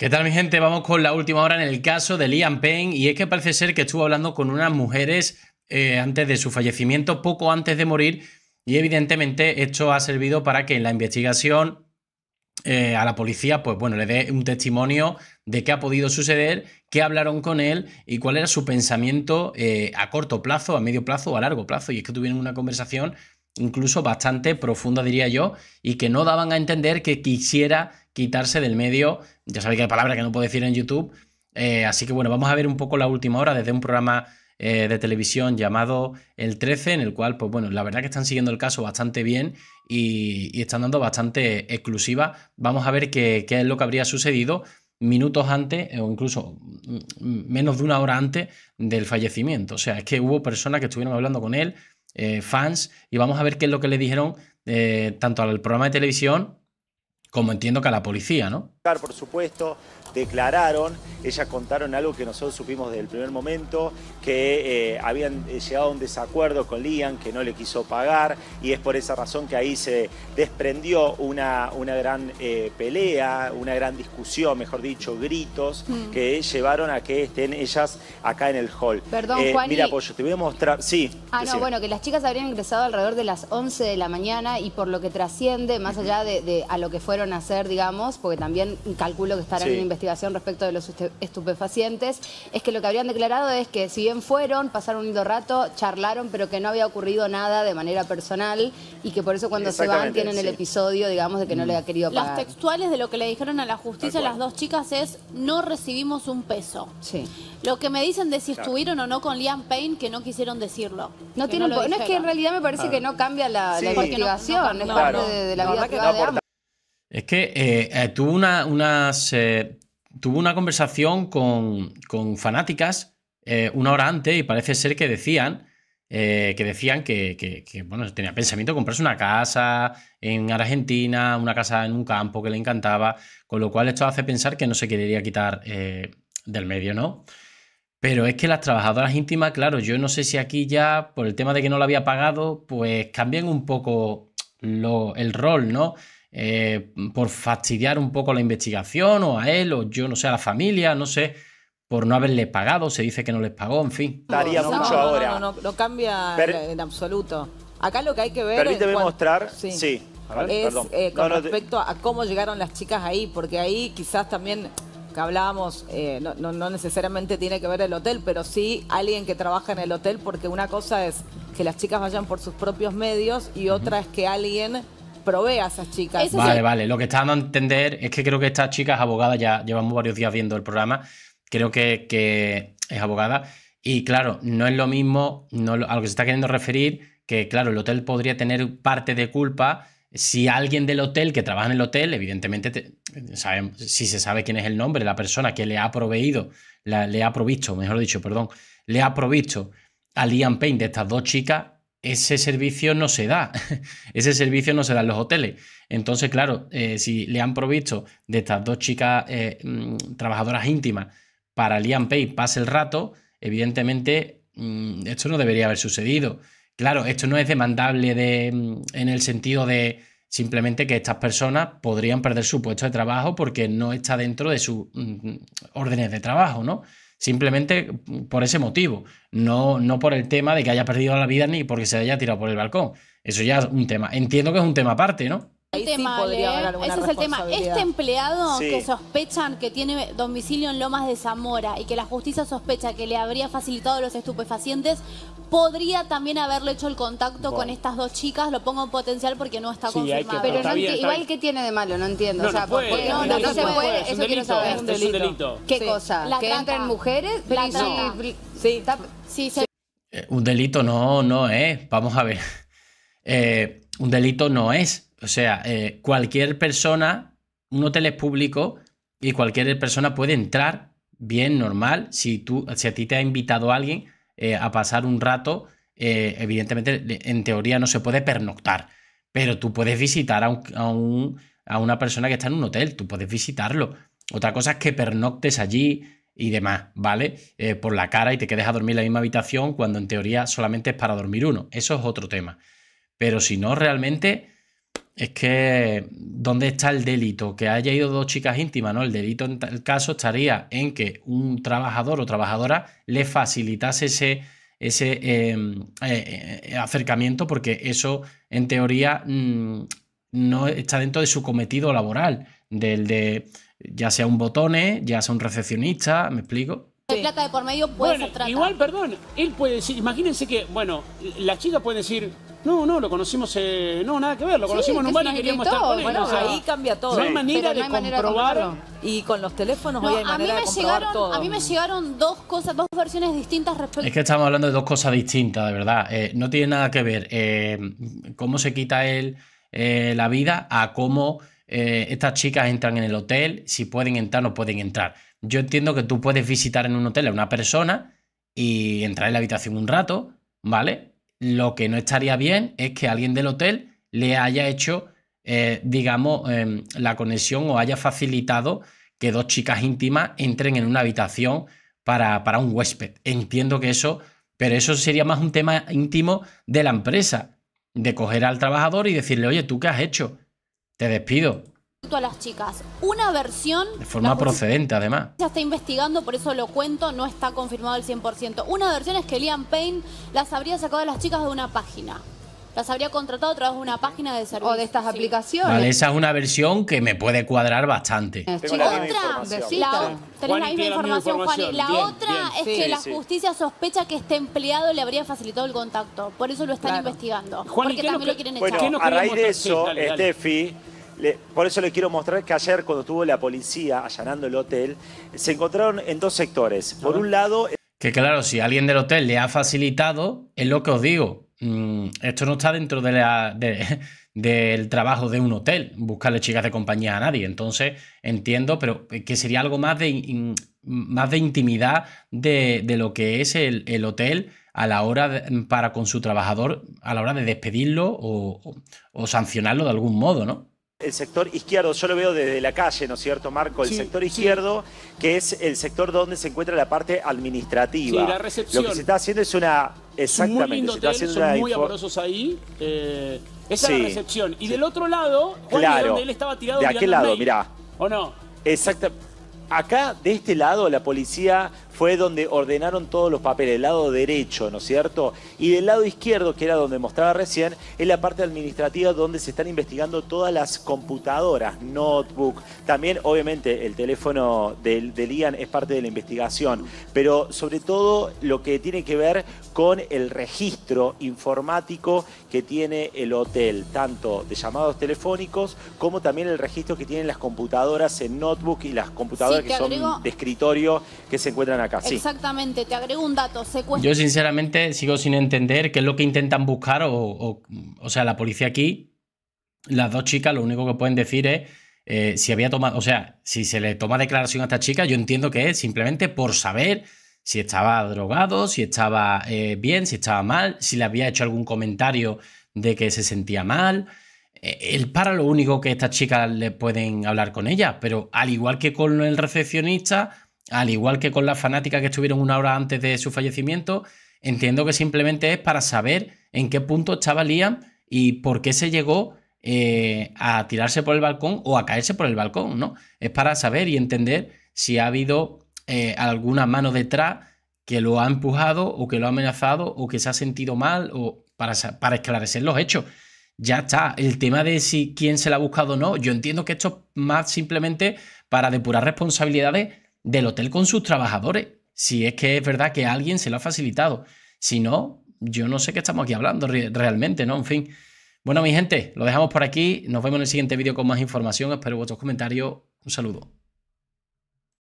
¿Qué tal mi gente? Vamos con la última hora en el caso de Liam Payne y es que parece ser que estuvo hablando con unas mujeres eh, antes de su fallecimiento, poco antes de morir y evidentemente esto ha servido para que en la investigación eh, a la policía, pues bueno, le dé un testimonio de qué ha podido suceder, qué hablaron con él y cuál era su pensamiento eh, a corto plazo, a medio plazo o a largo plazo. Y es que tuvieron una conversación incluso bastante profunda, diría yo, y que no daban a entender que quisiera quitarse del medio. Ya sabéis que hay palabra que no puedo decir en YouTube. Eh, así que bueno, vamos a ver un poco la última hora desde un programa eh, de televisión llamado El 13, en el cual, pues bueno, la verdad que están siguiendo el caso bastante bien y, están dando bastante exclusiva. Vamos a ver qué, qué es lo que habría sucedido minutos antes o incluso mm, mm, menos de una hora antes del fallecimiento. O sea, es que hubo personas que estuvieron hablando con él, eh, fans y vamos a ver qué es lo que le dijeron eh, tanto al programa de televisión como entiendo que a la policía, ¿no? por supuesto, declararon, ellas contaron algo que nosotros supimos desde el primer momento, que eh, habían eh, llegado a un desacuerdo con Lian, que no le quiso pagar, y es por esa razón que ahí se desprendió una, una gran eh, pelea, una gran discusión, mejor dicho, gritos, mm. que llevaron a que estén ellas acá en el hall. Perdón, Mira, Pollo, pues te voy a mostrar, sí. Ah, no, bueno, que las chicas habrían ingresado alrededor de las 11 de la mañana y por lo que trasciende, más allá de, de a lo que fueron a hacer, digamos, porque también calculo que estarán en investigación respecto de los estupefacientes, es que lo que habrían declarado es que si bien fueron, pasaron un lindo rato, charlaron, pero que no había ocurrido nada de manera personal y que por eso cuando se van tienen el episodio, digamos, de que no le ha querido pagar. Las textuales de lo que le dijeron a la justicia las dos chicas es no recibimos un peso. Sí. Lo que me dicen de si estuvieron o no con Liam Payne, que no quisieron decirlo. No, tienen, es que en realidad me parece ah. que no cambia la, investigación, es parte de, la vida privada de es que eh, eh, una, tuvo una conversación con, fanáticas eh, una hora antes y parece ser que decían que decían bueno, tenía pensamiento de comprarse una casa en Argentina, una casa en un campo que le encantaba, con lo cual esto hace pensar que no se quería quitar del medio, ¿no? Pero es que las trabajadoras íntimas, claro, yo no sé si aquí ya, por el tema de que no lo había pagado, pues cambian un poco el rol, ¿no? Eh, por fastidiar un poco la investigación o a él o yo no sé, a la familia, no sé, por no haberle pagado, se dice que no les pagó, en fin. no, cambia en absoluto. Acá lo que hay que ver... Permíteme mostrar, sí. ver, es eh, con respecto a cómo llegaron las chicas ahí, porque ahí quizás también que hablábamos, eh, no, necesariamente tiene que ver el hotel, pero sí alguien que trabaja en el hotel, porque una cosa es que las chicas vayan por sus propios medios y otra es que alguien provee a esas chicas. vale, vale. Lo que está dando a entender es que creo que estas chicas abogadas, ya llevamos varios días viendo el programa, creo que, es abogada. Y claro, no es lo mismo no, a lo que se está queriendo referir, que claro, el hotel podría tener parte de culpa si alguien del hotel que trabaja en el hotel, evidentemente, si se sabe quién es el nombre, la persona que le ha proveído, le ha provisto, mejor dicho, perdón, le ha provisto a Liam Payne de estas dos chicas, ese servicio no se da, ese servicio no se da en los hoteles. Entonces, claro, eh, si le han provisto de estas dos chicas eh, mm, trabajadoras íntimas para Liam Pay pase el rato, evidentemente mm, esto no debería haber sucedido. Claro, esto no es demandable mm, en el sentido de simplemente que estas personas podrían perder su puesto de trabajo porque no está dentro de sus órdenes de trabajo, ¿no? simplemente por ese motivo, no, no por el tema de que haya perdido la vida ni porque se haya tirado por el balcón. Eso ya es un tema. Entiendo que es un tema aparte, ¿no? tema, este ¿eh? ese es el tema. Este empleado que sospechan que tiene domicilio en Lomas de Zamora y que la justicia sospecha que le habría facilitado los estupefacientes, podría también haberle hecho el contacto con estas dos chicas. Lo pongo en potencial porque no está confirmado. Pero igual, ¿qué tiene de malo? No entiendo. No, se puede. Eso Es un delito. ¿Qué cosa? La ¿Que entren mujeres? Un delito no, no es. Vamos a ver. Eh, un delito no es o sea, eh, cualquier persona, un hotel es público y cualquier persona puede entrar bien, normal. Si, tú, si a ti te ha invitado alguien eh, a pasar un rato, eh, evidentemente en teoría no se puede pernoctar, pero tú puedes visitar a, una persona que está en un hotel, tú puedes visitarlo. Otra cosa es que pernoctes allí, y demás, ¿vale? por la cara y te quedes a dormir en la misma habitación cuando en teoría solamente es para dormir uno. Eso es otro tema. Pero si no, realmente es que ¿dónde está el delito? Que haya ido dos chicas íntimas, ¿no? El delito en tal caso estaría en que un trabajador o trabajadora le facilitase ese, ese em, eh, eh, eh, acercamiento porque eso en teoría mm, no está dentro de su cometido laboral, del de ya sea un botone, ya sea un recepcionista, ¿me explico? El plata de por medio puede bueno, Igual, perdón, él puede decir, imagínense que, bueno, la chica puede decir, no, no, lo conocimos, eh, no, nada que ver, lo conocimos en un y queríamos estar con Bueno, ahí cambia todo. No hay manera, de, comprobar. y con los teléfonos no, hoy hay manera a mí me llegaron, todo. A mí me llegaron dos cosas, dos versiones distintas Es que estamos hablando de dos cosas distintas, de verdad. Eh, no tiene nada que ver eh, cómo se quita él la vida a cómo estas chicas entran en el hotel, si pueden entrar o no pueden entrar. Yo entiendo que tú puedes visitar en un hotel a una persona y entrar en la habitación un rato, ¿vale? Lo que no estaría bien es que alguien del hotel le haya hecho, eh, digamos, em, la conexión o haya facilitado que dos chicas íntimas entren en una habitación para, para un huésped. Entiendo que eso, pero eso sería más un tema íntimo de la empresa, de coger al trabajador y decirle, oye, ¿tú qué has hecho? Te despido a las chicas. Una versión... De forma procedente, además. Ya está investigando, por eso lo cuento, no está confirmado al 100%. Una versión es que Liam Payne las habría sacado a las chicas de una página. Las habría contratado a través de una página de servicio. O de estas aplicaciones. esa es una versión que me puede cuadrar bastante. la otra, la misma información, Juan. la otra es que la justicia sospecha que este empleado le habría facilitado el contacto. Por eso lo están investigando. porque A de eso, Steffi por eso le quiero mostrar que ayer cuando estuvo la policía allanando el hotel, se encontraron en dos sectores. Por ah. un lado... Que claro, si alguien del hotel le ha facilitado, es lo que os digo. Mm, esto no está dentro de la, del trabajo de un hotel, buscarle chicas de compañía a nadie. Entonces, entiendo, pero que sería algo más de, más de intimidad de, lo que es el, hotel a la hora de, para con su trabajador, a la hora de despedirlo o sancionarlo de algún modo, ¿no? el sector izquierdo, yo lo veo desde la calle, ¿no es cierto, Marco? El sector izquierdo, que es el sector donde se encuentra la parte administrativa. Sí, la recepción. Lo que se está haciendo es una. Exactamente. Muy se está haciendo son muy amorosos ahí. Eh, esa es la recepción. Y del otro lado, claro. donde él estaba tirado. De aquel lado, mirá. ¿O no? Exactamente. Acá, de este lado, la policía fue donde ordenaron todos los papeles, el lado derecho, ¿no es cierto? Y del lado izquierdo, que era donde mostraba recién, es la parte administrativa donde se están investigando todas las computadoras, notebook, también obviamente el teléfono del, del IAN es parte de la investigación, pero sobre todo lo que tiene que ver con el registro informático que tiene el hotel, tanto de llamados telefónicos como también el registro que tienen las computadoras en notebook y las computadoras que, son de escritorio que se encuentran aquí. Exactamente, te agrego un dato. Yo sinceramente sigo sin entender qué es lo que intentan buscar o, o, sea, la policía aquí, las dos chicas lo único que pueden decir es eh, si había tomado, o sea, si se le toma declaración a esta chica, yo entiendo que es simplemente por saber si estaba drogado, si estaba eh, bien, si estaba mal, si le había hecho algún comentario de que se sentía mal. Eh, el para lo único que estas chicas le pueden hablar con ella, pero al igual que con el recepcionista, al igual que con las fanáticas que estuvieron una hora antes de su fallecimiento, entiendo que simplemente es para saber en qué punto estaba Liam y por qué se llegó eh, a tirarse por el balcón o a caerse por el balcón, ¿no? Es para saber y entender si ha habido eh, alguna mano detrás que lo ha empujado o que lo ha amenazado o que se ha sentido mal o para, para esclarecer los hechos. Ya está, el tema de si quién se la ha buscado o no, yo entiendo que esto es más simplemente para depurar responsabilidades del hotel con sus trabajadores, si es que es verdad que alguien se lo ha facilitado. Si no, yo no sé qué estamos aquí hablando realmente, ¿no? En fin. Bueno, mi gente, lo dejamos por aquí. Nos vemos en el siguiente vídeo con más información. Espero vuestros comentarios. Un saludo.